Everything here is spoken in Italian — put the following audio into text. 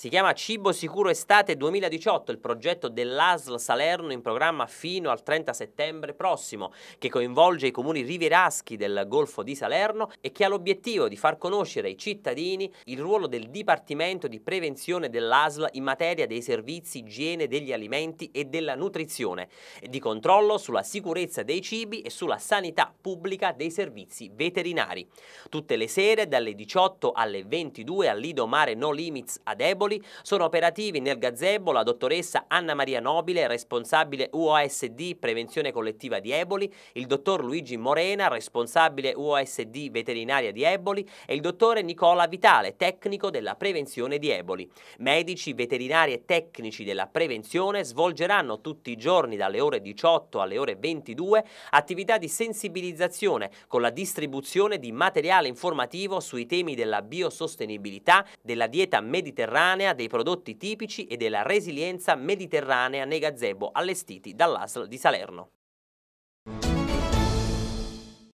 Si chiama Cibo Sicuro Estate 2018, il progetto dell'ASL Salerno in programma fino al 30 settembre prossimo, che coinvolge i comuni rivieraschi del Golfo di Salerno e che ha l'obiettivo di far conoscere ai cittadini il ruolo del Dipartimento di Prevenzione dell'ASL in materia dei servizi, igiene degli alimenti e della nutrizione, e di controllo sulla sicurezza dei cibi e sulla sanità pubblica dei servizi veterinari. Tutte le sere dalle 18 alle 22 al Lido Mare No Limits ad Eboli Napoli, sono operativi nel gazebo la dottoressa Anna Maria Nobile, responsabile UOSD Prevenzione Collettiva di Eboli, il dottor Luigi Morena, responsabile UOSD Veterinaria di Eboli e il dottore Nicola Vitale, tecnico della prevenzione di Eboli. Medici, veterinari e tecnici della prevenzione svolgeranno tutti i giorni dalle ore 18 alle ore 22 attività di sensibilizzazione con la distribuzione di materiale informativo sui temi della biosostenibilità, della dieta mediterranea mediterranea, dei prodotti tipici e della resilienza mediterranea nei gazebo allestiti dall'ASL di Salerno.